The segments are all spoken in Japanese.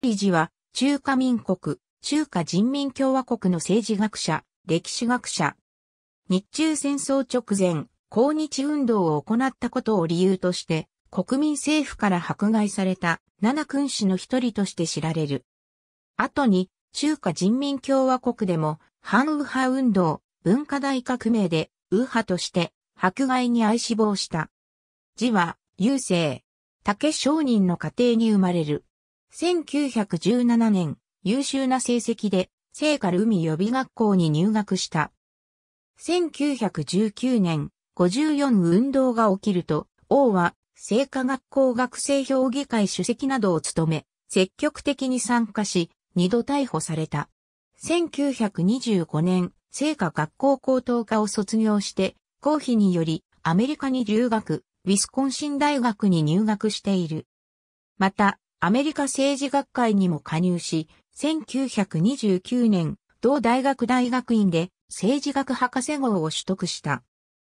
理事は、中華民国、中華人民共和国の政治学者、歴史学者。日中戦争直前、抗日運動を行ったことを理由として、国民政府から迫害された七君子の一人として知られる。後に、中華人民共和国でも、反右派運動、文化大革命で、右派として、迫害に相死亡した。字は、優勢。竹商人の家庭に生まれる。1917年、優秀な成績で、聖火ルミ予備学校に入学した。1919年、54運動が起きると、王は、聖火学校学生評議会主席などを務め、積極的に参加し、二度逮捕された。1925年、聖火学校高等科を卒業して、公費により、アメリカに留学、ウィスコンシン大学に入学している。また、アメリカ政治学会にも加入し、1929年、同大学大学院で政治学博士号を取得した。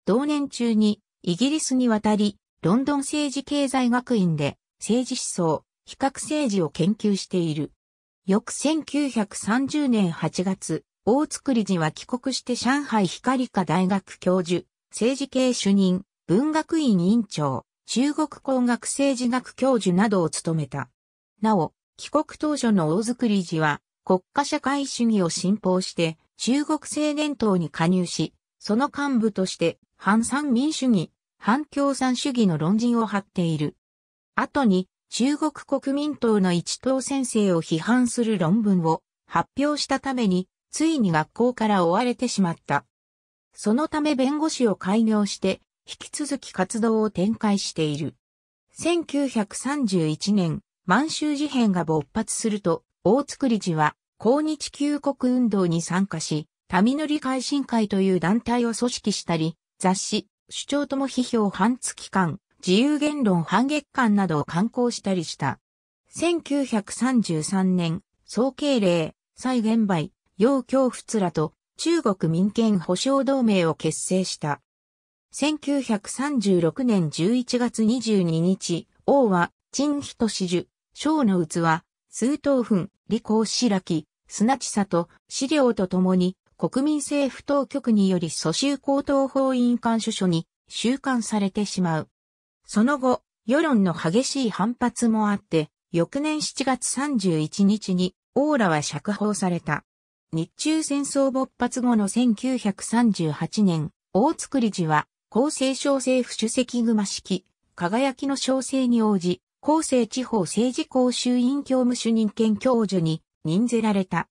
同年中にイギリスに渡り、ロンドン政治経済学院で政治思想、比較政治を研究している。翌1930年8月、大作り寺は帰国して上海光科大学教授、政治系主任、文学院院長、中国工学政治学教授などを務めた。なお、帰国当初の大作り時は、国家社会主義を信奉して、中国青年党に加入し、その幹部として、反三民主義、反共産主義の論陣を張っている。後に、中国国民党の一党先生を批判する論文を発表したために、ついに学校から追われてしまった。そのため弁護士を開業して、引き続き活動を展開している。1931年、満州事変が勃発すると、大作り寺は、抗日救国運動に参加し、民乗り改進会という団体を組織したり、雑誌、主張とも批評半月間、自由言論半月間などを刊行したりした。1933年、総慶令、蔡元梅、楊京仏らと中国民権保障同盟を結成した。1936年11月22日、王は、陳仁樹小の器、数等分、李し白木、砂地里、資料とともに、国民政府当局により蘇州高等法院官署所に収監されてしまう。その後、世論の激しい反発もあって、翌年7月31日に、オーラは釈放された。日中戦争勃発後の1938年、大作り寺は、厚生省政府主席熊式、輝きの小生に応じ、厚生地方政治衆委院教務主任兼教授に任ぜられた。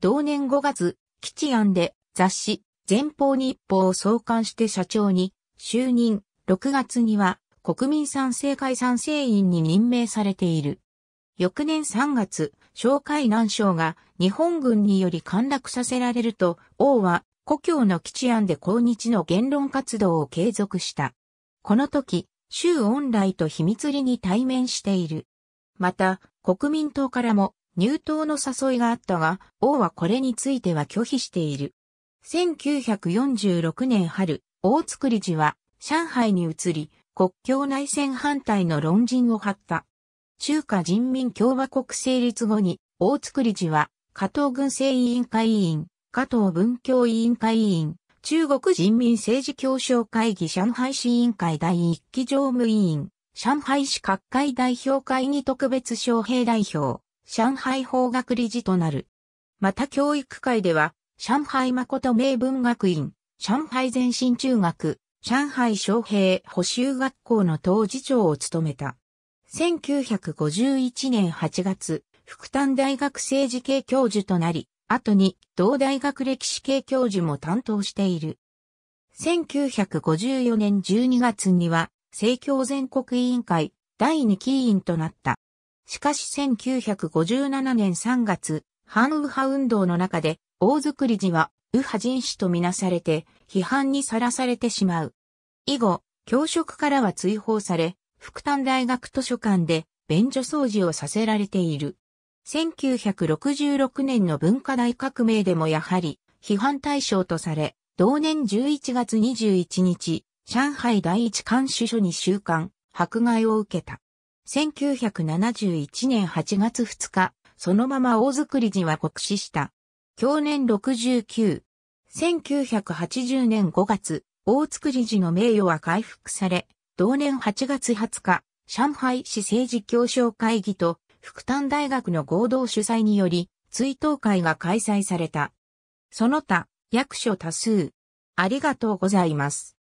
同年5月、基地案で雑誌、前方日報を創刊して社長に就任、6月には国民賛成会賛成員に任命されている。翌年3月、小海南省が日本軍により陥落させられると、王は故郷の基地案で抗日の言論活動を継続した。この時、周恩来と秘密裏に対面している。また、国民党からも入党の誘いがあったが、王はこれについては拒否している。1946年春、大作り寺は上海に移り、国境内戦反対の論陣を張った。中華人民共和国成立後に、大作り寺は、加藤軍政委員会委員、加藤文教委員会委員、中国人民政治協商会議上海市委員会第1期常務委員、上海市各界代表会議特別招聘代表、上海法学理事となる。また教育会では、上海誠名文学院、上海前進中学、上海昌平補修学校の当事長を務めた。1951年8月、福丹大学政治系教授となり、後に同大学歴史系教授も担当している。1954年12月には、政教全国委員会第2期委員となった。しかし1957年3月、反右派運動の中で、大作り時は右派人士とみなされて、批判にさらされてしまう。以後、教職からは追放され、福丹大学図書館で便所掃除をさせられている。1966年の文化大革命でもやはり批判対象とされ、同年11月21日、上海第一監視所に収監、迫害を受けた。1971年8月2日、そのまま大造り寺は国死した。去年69。1980年5月、大造り寺の名誉は回復され、同年8月20日、上海市政治協商会議と福丹大学の合同主催により、追悼会が開催された。その他、役所多数。ありがとうございます。